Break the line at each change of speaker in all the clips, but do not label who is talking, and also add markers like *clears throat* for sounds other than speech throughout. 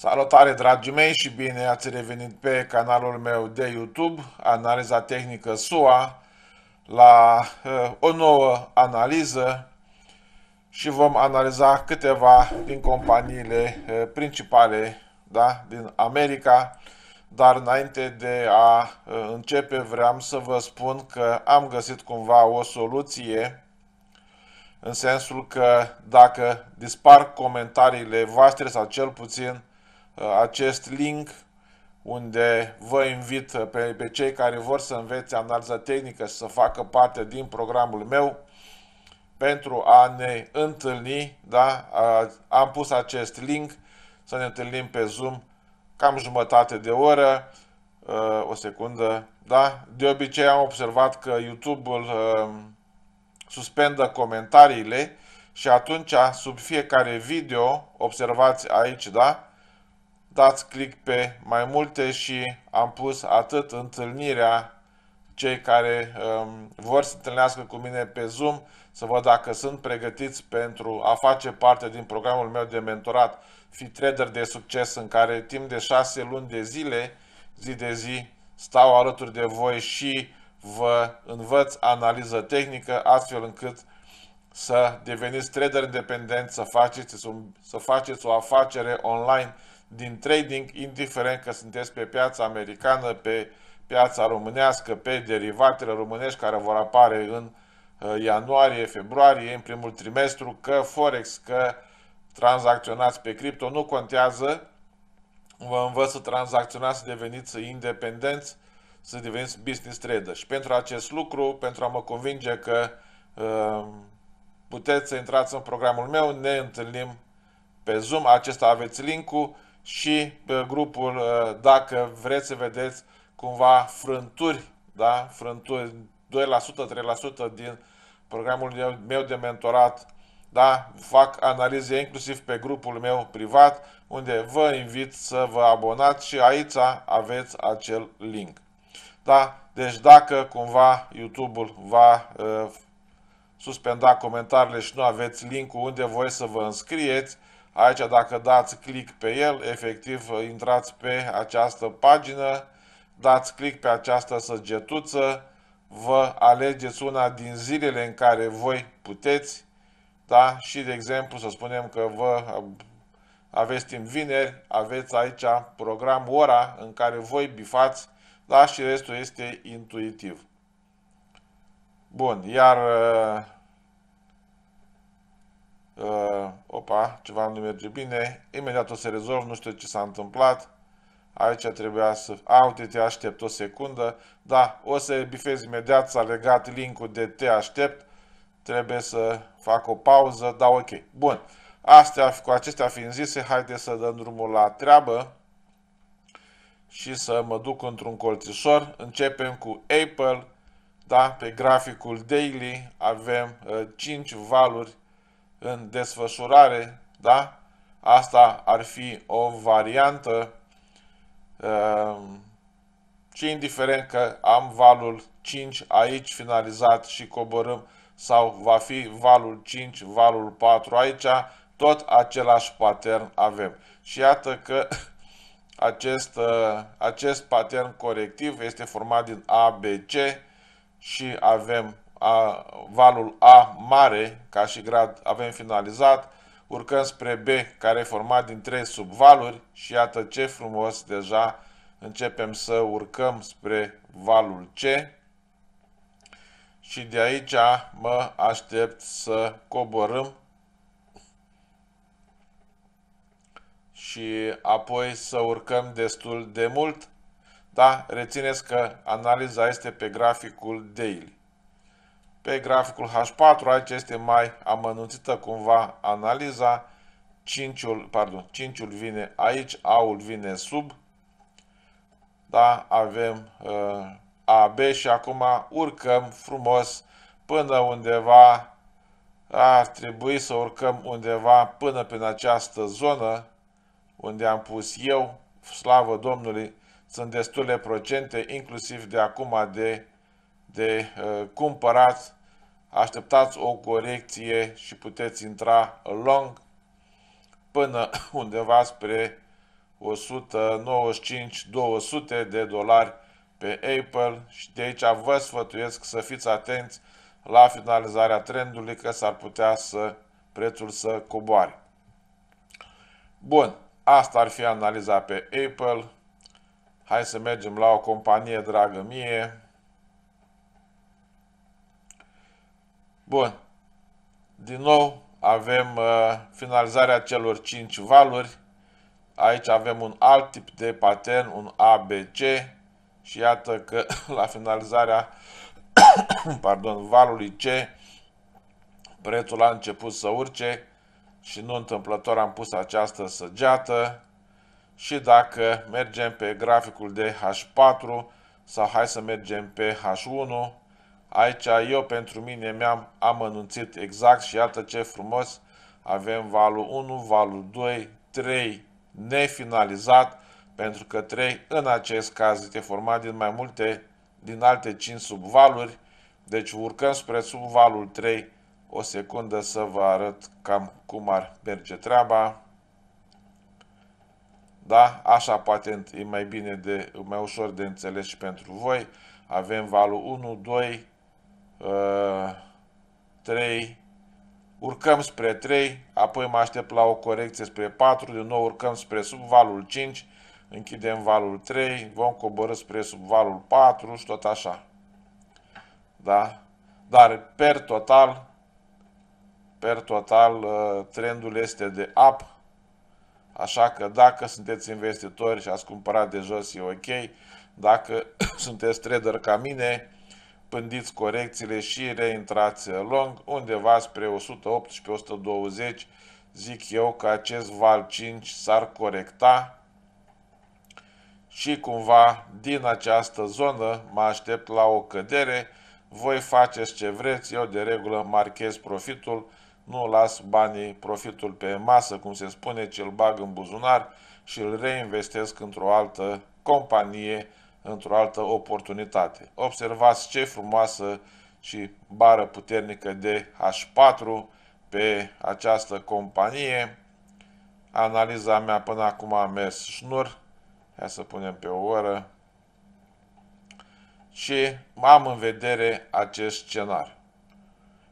Salutare dragii mei și bine ați revenit pe canalul meu de YouTube, Analiza Tehnică SUA, la uh, o nouă analiză și vom analiza câteva din companiile uh, principale da, din America, dar înainte de a uh, începe vreau să vă spun că am găsit cumva o soluție în sensul că dacă dispar comentariile voastre sau cel puțin Uh, acest link unde vă invit uh, pe, pe cei care vor să învețe analiză tehnică și să facă parte din programul meu pentru a ne întâlni, da? Am pus acest link să ne întâlnim pe Zoom cam jumătate de oră, uh, o secundă, da? De obicei am observat că YouTube-ul suspendă comentariile și atunci sub fiecare video, observați aici, da? dați click pe mai multe și am pus atât întâlnirea cei care um, vor să întâlnească cu mine pe Zoom, să văd dacă sunt pregătiți pentru a face parte din programul meu de mentorat Fi Trader de Succes, în care timp de șase luni de zile, zi de zi, stau alături de voi și vă învăț analiză tehnică, astfel încât să deveniți trader independent, să faceți, să faceți o afacere online din trading, indiferent că sunteți pe piața americană, pe piața românească, pe derivatele românești care vor apare în uh, ianuarie, februarie, în primul trimestru, că Forex, că tranzacționați pe cripto, nu contează. Vă învăț să tranzacționați, să deveniți independenți, să deveniți business trader. Și pentru acest lucru, pentru a mă convinge că uh, puteți să intrați în programul meu, ne întâlnim pe Zoom. Acesta aveți link-ul și grupul, ă, dacă vreți să vedeți cumva frânturi, da? frânturi 2%, 3% din programul meu de mentorat, da? fac analize inclusiv pe grupul meu privat, unde vă invit să vă abonați și aici aveți acel link. Da? Deci dacă cumva YouTube-ul va uh, suspenda comentariile și nu aveți linkul unde voi să vă înscrieți, Aici dacă dați click pe el, efectiv intrați pe această pagină, dați click pe această săgetuță, vă alegeți una din zilele în care voi puteți, da? Și de exemplu să spunem că vă aveți timp vineri, aveți aici program ora în care voi bifați, da? Și restul este intuitiv. Bun, iar Uh, opa, ceva nu merge bine. Imediat o să rezolv, nu știu ce s-a întâmplat. Aici trebuia să... A, uite, te aștept o secundă. Da, o să bifez imediat, s-a legat linkul de te aștept. Trebuie să fac o pauză, da, ok. Bun, Astea, cu acestea fiind zise, haide să dăm drumul la treabă și să mă duc într-un colțișor. Începem cu Apple, da, pe graficul daily avem uh, 5 valuri în desfășurare, da? Asta ar fi o variantă și ehm, indiferent că am valul 5 aici finalizat și coborâm sau va fi valul 5, valul 4 aici, tot același pattern avem. Și iată că *coughs* acest, ă, acest pattern corectiv este format din A, B, și avem a, valul A mare, ca și grad, avem finalizat. Urcăm spre B, care e format din trei subvaluri și iată ce frumos deja începem să urcăm spre valul C și de aici mă aștept să coborâm și apoi să urcăm destul de mult. Da, rețineți că analiza este pe graficul daily. Pe graficul H4 aici este mai amănunțită cumva analiza. 5-ul, pardon, 5 vine aici, A-ul vine sub. Da, avem uh, AB și acum urcăm frumos până undeva ar trebui să urcăm undeva până prin această zonă unde am pus eu, slavă Domnului, sunt destule procente, inclusiv de acum de, de uh, cumpărați așteptați o corecție și puteți intra long până *coughs* undeva spre 195-200 de dolari pe Apple și de aici vă sfătuiesc să fiți atenți la finalizarea trendului că s-ar putea să prețul să coboare. Bun, asta ar fi analiza pe Apple. Hai să mergem la o companie dragă mie, Bun. Din nou avem uh, finalizarea celor 5 valuri. Aici avem un alt tip de patern, un ABC. Și iată că *coughs* la finalizarea *coughs* pardon, valului C prețul a început să urce și nu întâmplător am pus această săgeată. Și dacă mergem pe graficul de H4 sau hai să mergem pe H1, Aici eu pentru mine mi-am amănunțit exact și iată ce frumos avem valul 1, valul 2, 3 nefinalizat, pentru că 3 în acest caz este format din mai multe, din alte 5 subvaluri, deci urcăm spre subvalul 3, o secundă să vă arăt cam cum ar merge treaba. Da? Așa poate e mai bine, de, mai ușor de înțeles și pentru voi. Avem valul 1, 2, 3, uh, urcăm spre 3, apoi mă aștept la o corecție spre 4, din nou urcăm spre sub valul 5, închidem valul 3, vom coborâ spre sub valul 4 și tot așa. Da? Dar per total, per total, uh, trendul este de up, așa că dacă sunteți investitori și ați cumpărat de jos e ok, dacă *coughs* sunteți trader ca mine, pândiți corecțiile și reintrați long undeva spre 118-120, zic eu că acest val 5 s-ar corecta și cumva din această zonă mă aștept la o cădere, voi faceți ce vreți, eu de regulă marchez profitul, nu las banii, profitul pe masă, cum se spune, ci îl bag în buzunar și îl reinvestesc într-o altă companie într-o altă oportunitate. Observați ce frumoasă și bară puternică de H4 pe această companie. Analiza mea până acum a mers șnur. Hai să punem pe o oră. Și am în vedere acest scenariu.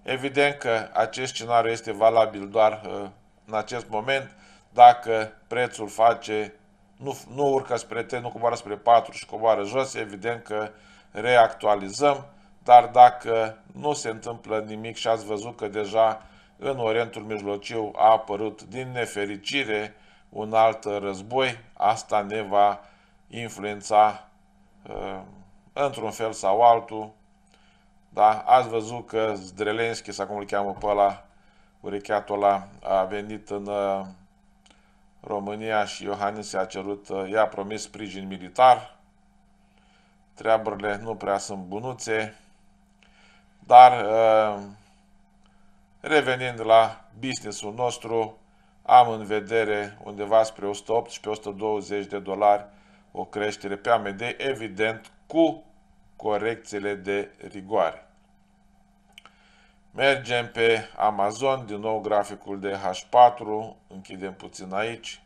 Evident că acest scenariu este valabil doar uh, în acest moment dacă prețul face nu, nu urcă spre 3, nu coboară spre 4 și coboară jos, evident că reactualizăm, dar dacă nu se întâmplă nimic și ați văzut că deja în Orientul Mijlociu a apărut din nefericire un alt război, asta ne va influența uh, într-un fel sau altul. Da? Ați văzut că Zdrelenski, sau cum îl cheamă pe ăla, urecheatul ăla, a venit în uh, România și Iohannis i-a cerut, uh, i-a promis sprijin militar, treaburile nu prea sunt bunuțe, dar uh, revenind la businessul nostru, am în vedere undeva spre 118-120 de dolari o creștere pe AMD, evident cu corecțiile de rigoare. Mergem pe Amazon, din nou graficul de H4, închidem puțin aici.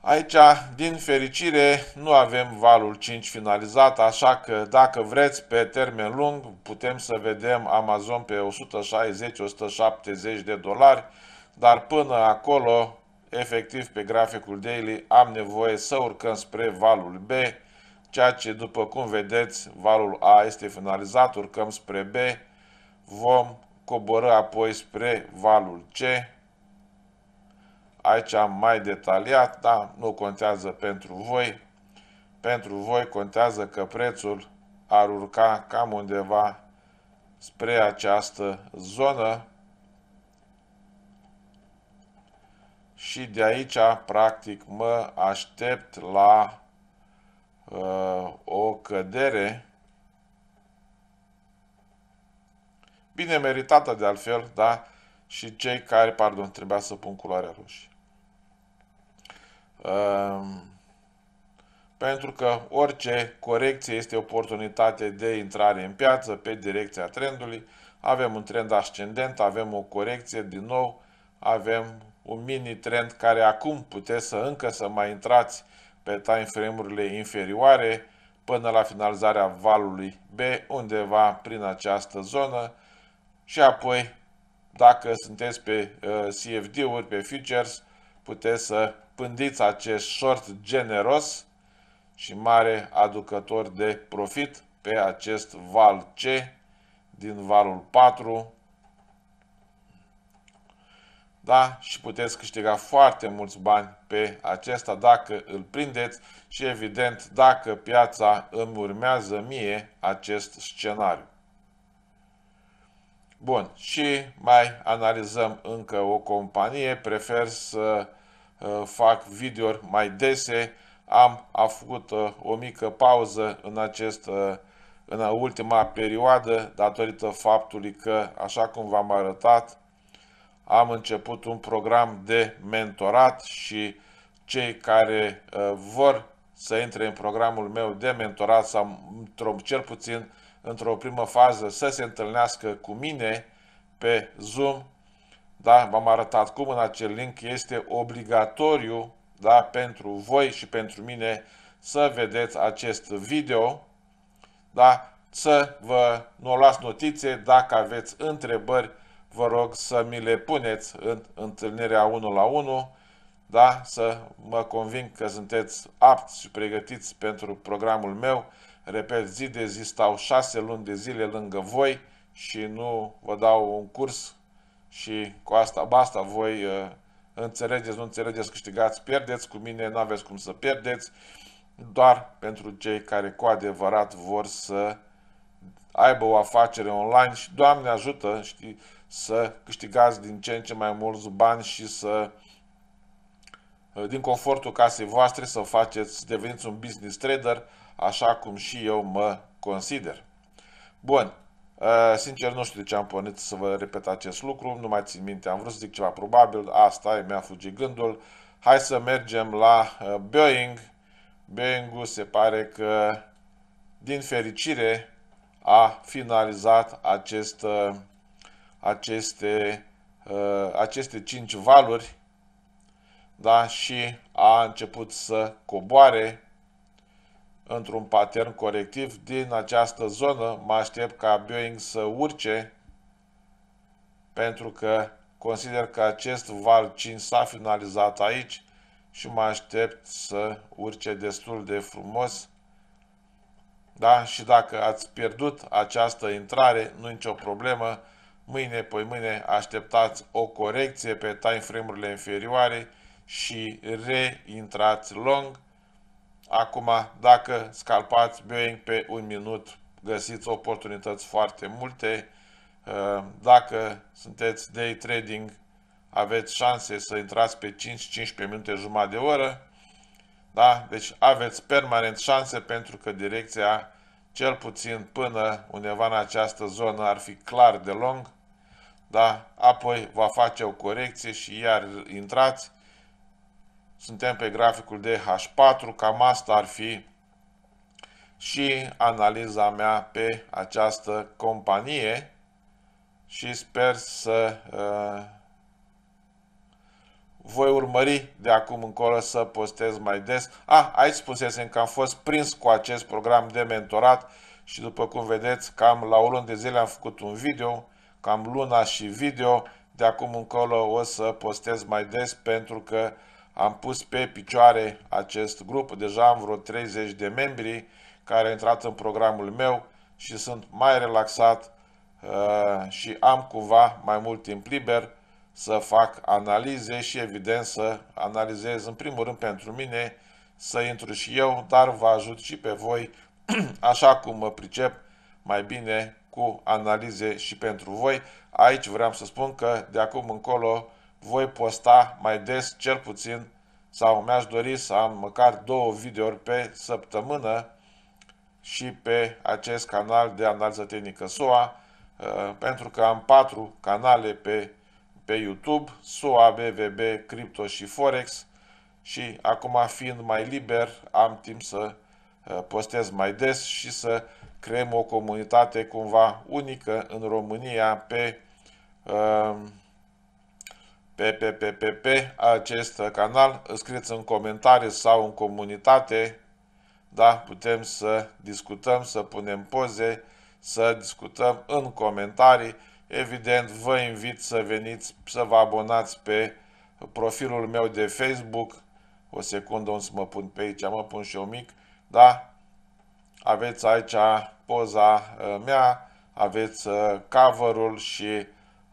Aici, din fericire, nu avem valul 5 finalizat, așa că dacă vreți, pe termen lung, putem să vedem Amazon pe 160-170 de dolari, dar până acolo, efectiv pe graficul daily, am nevoie să urcăm spre valul B, ceea ce, după cum vedeți, valul A este finalizat, urcăm spre B, vom coborâ apoi spre valul C. Aici am mai detaliat, dar nu contează pentru voi. Pentru voi contează că prețul ar urca cam undeva spre această zonă și de aici, practic, mă aștept la uh, o cădere bine meritată de altfel, da? Și cei care, pardon, trebuia să pun culoarea roșie. Uh, pentru că orice corecție este oportunitate de intrare în piață pe direcția trendului. Avem un trend ascendent, avem o corecție din nou, avem un mini trend care acum puteți să încă să mai intrați pe time frame-urile inferioare până la finalizarea valului B undeva prin această zonă și apoi dacă sunteți pe uh, CFD-uri, pe futures, puteți să pândiți acest short generos și mare aducător de profit pe acest val C din valul 4 da? și puteți câștiga foarte mulți bani pe acesta dacă îl prindeți și evident dacă piața îmi urmează mie acest scenariu. Bun, și mai analizăm încă o companie, prefer să uh, fac video mai dese, am a făcut uh, o mică pauză în acest uh, în ultima perioadă datorită faptului că, așa cum v-am arătat, am început un program de mentorat și cei care uh, vor să intre în programul meu de mentorat sau cel puțin într-o primă fază să se întâlnească cu mine pe Zoom, da, v-am arătat cum în acel link este obligatoriu da, pentru voi și pentru mine să vedeți acest video, da, să vă nu luați notițe dacă aveți întrebări vă rog să mi le puneți în întâlnirea 1 la 1, da? să mă conving că sunteți apți și pregătiți pentru programul meu. Repet, zi de zi stau șase luni de zile lângă voi și nu vă dau un curs și cu asta, basta, voi uh, înțelegeți, nu înțelegeți, câștigați, pierdeți, cu mine nu aveți cum să pierdeți, doar pentru cei care cu adevărat vor să aibă o afacere online și Doamne ajută, știi, să câștigați din ce în ce mai mulți bani și să uh, din confortul casei voastre să faceți, să deveniți un business trader, așa cum și eu mă consider. Bun, uh, sincer nu știu de ce am pornit să vă repet acest lucru, nu mai țin minte, am vrut să zic ceva probabil, asta e, mi-a fugit gândul. Hai să mergem la uh, Boeing. boeing se pare că, din fericire, a finalizat acest aceste, uh, aceste cinci valuri da? și a început să coboare într-un pattern corectiv din această zonă. Mă aștept ca Boeing să urce pentru că consider că acest val 5 s-a finalizat aici și mă aștept să urce destul de frumos. Da? Și dacă ați pierdut această intrare, nu nicio problemă, mâine, păi mâine așteptați o corecție pe frame urile inferioare și reintrați long. Acum, dacă scalpați Boeing pe un minut, găsiți oportunități foarte multe. Uh, dacă sunteți day trading, aveți șanse să intrați pe 5-15 minute jumătate de oră. Da? Deci aveți permanent șanse pentru că direcția, cel puțin până undeva în această zonă, ar fi clar de lung da? apoi va face o corecție și iar intrați. Suntem pe graficul de H4, cam asta ar fi și analiza mea pe această companie și sper să uh, voi urmări de acum încolo să postez mai des. Ah, aici spusesem că am fost prins cu acest program de mentorat și după cum vedeți, cam la o lună de zile am făcut un video cam luna și video. De acum încolo o să postez mai des pentru că am pus pe picioare acest grup. Deja am vreo 30 de membri care au intrat în programul meu și sunt mai relaxat uh, și am cumva mai mult timp liber să fac analize și evident să analizez în primul rând pentru mine, să intru și eu, dar vă ajut și pe voi, *clears throat* așa cum mă pricep mai bine cu analize și pentru voi. Aici vreau să spun că de acum încolo voi posta mai des, cel puțin, sau mi-aș dori să am măcar două videouri pe săptămână și pe acest canal de analiză tehnică SUA, uh, pentru că am patru canale pe, pe YouTube, SUA, BVB, Crypto și Forex și acum fiind mai liber am timp să uh, postez mai des și să creăm o comunitate cumva unică în România pe, um, pe, pe, pe, pe, pe acest canal. Scrieți în comentarii sau în comunitate, da? Putem să discutăm, să punem poze, să discutăm în comentarii. Evident, vă invit să veniți, să vă abonați pe profilul meu de Facebook. O secundă, o să mă pun pe aici, mă pun și eu mic, da? Aveți aici poza uh, mea, aveți uh, coverul și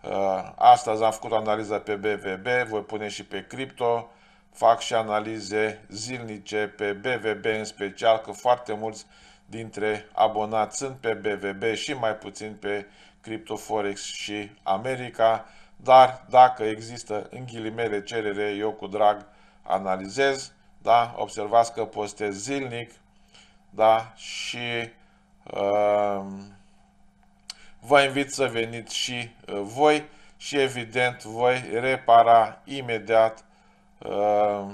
uh, astăzi am făcut o analiză pe BVB, voi pune și pe cripto, fac și analize zilnice pe BVB în special, că foarte mulți dintre abonați sunt pe BVB și mai puțin pe Crypto Forex și America, dar dacă există în ghilimele cerere, eu cu drag analizez, da? Observați că postez zilnic da? Și uh, vă invit să veniți și uh, voi și evident voi repara imediat uh,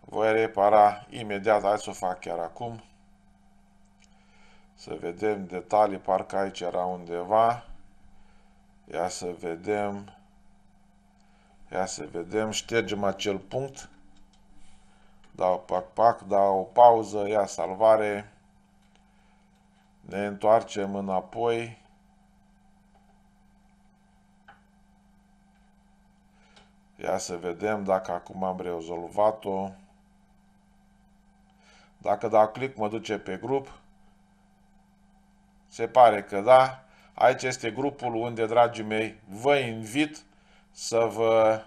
voi repara imediat, hai să o fac chiar acum să vedem detalii, parcă aici era undeva ia să vedem ia să vedem, ștergem acel punct dau pac, pac, dau pauză, ia salvare, ne întoarcem înapoi. Ia să vedem dacă acum am rezolvat-o. Dacă dau click, mă duce pe grup. Se pare că da. Aici este grupul unde, dragii mei, vă invit să vă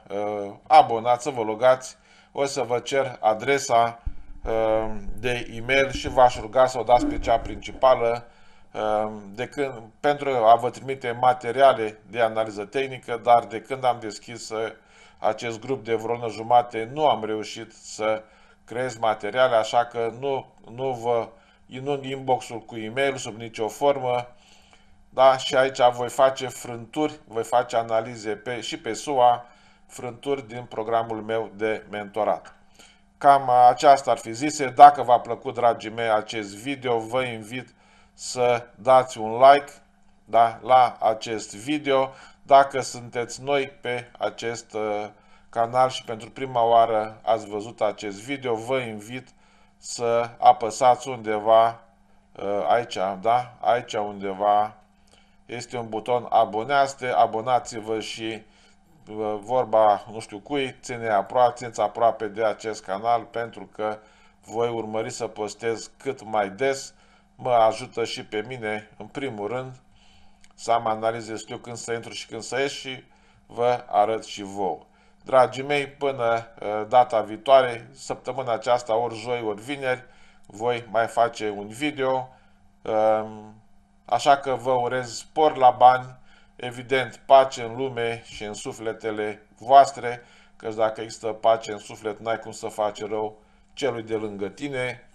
uh, abonați, să vă logați o să vă cer adresa uh, de e-mail și v-aș ruga să o dați pe cea principală uh, de când, pentru a vă trimite materiale de analiză tehnică, dar de când am deschis uh, acest grup de vreo lună jumate, nu am reușit să creez materiale, așa că nu, nu vă inund inbox-ul cu e-mail sub nicio formă, da? și aici voi face frânturi, voi face analize pe, și pe SUA, frânturi din programul meu de mentorat. Cam aceasta ar fi zise. Dacă v-a plăcut, dragii mei, acest video, vă invit să dați un like da, la acest video. Dacă sunteți noi pe acest uh, canal și pentru prima oară ați văzut acest video, vă invit să apăsați undeva uh, aici, da? Aici undeva este un buton abonează, abonați-vă și vorba nu știu cui, ține aproape, țineți aproape de acest canal pentru că voi urmări să postez cât mai des. Mă ajută și pe mine, în primul rând, să am analize, știu când să intru și când să ieși și vă arăt și vouă. Dragii mei, până ă, data viitoare, săptămâna aceasta, ori joi, ori vineri, voi mai face un video, așa că vă urez spor la bani, Evident, pace în lume și în sufletele voastre, căci dacă există pace în suflet, n-ai cum să faci rău celui de lângă tine.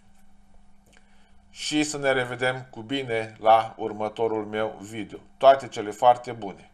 Și să ne revedem cu bine la următorul meu video. Toate cele foarte bune!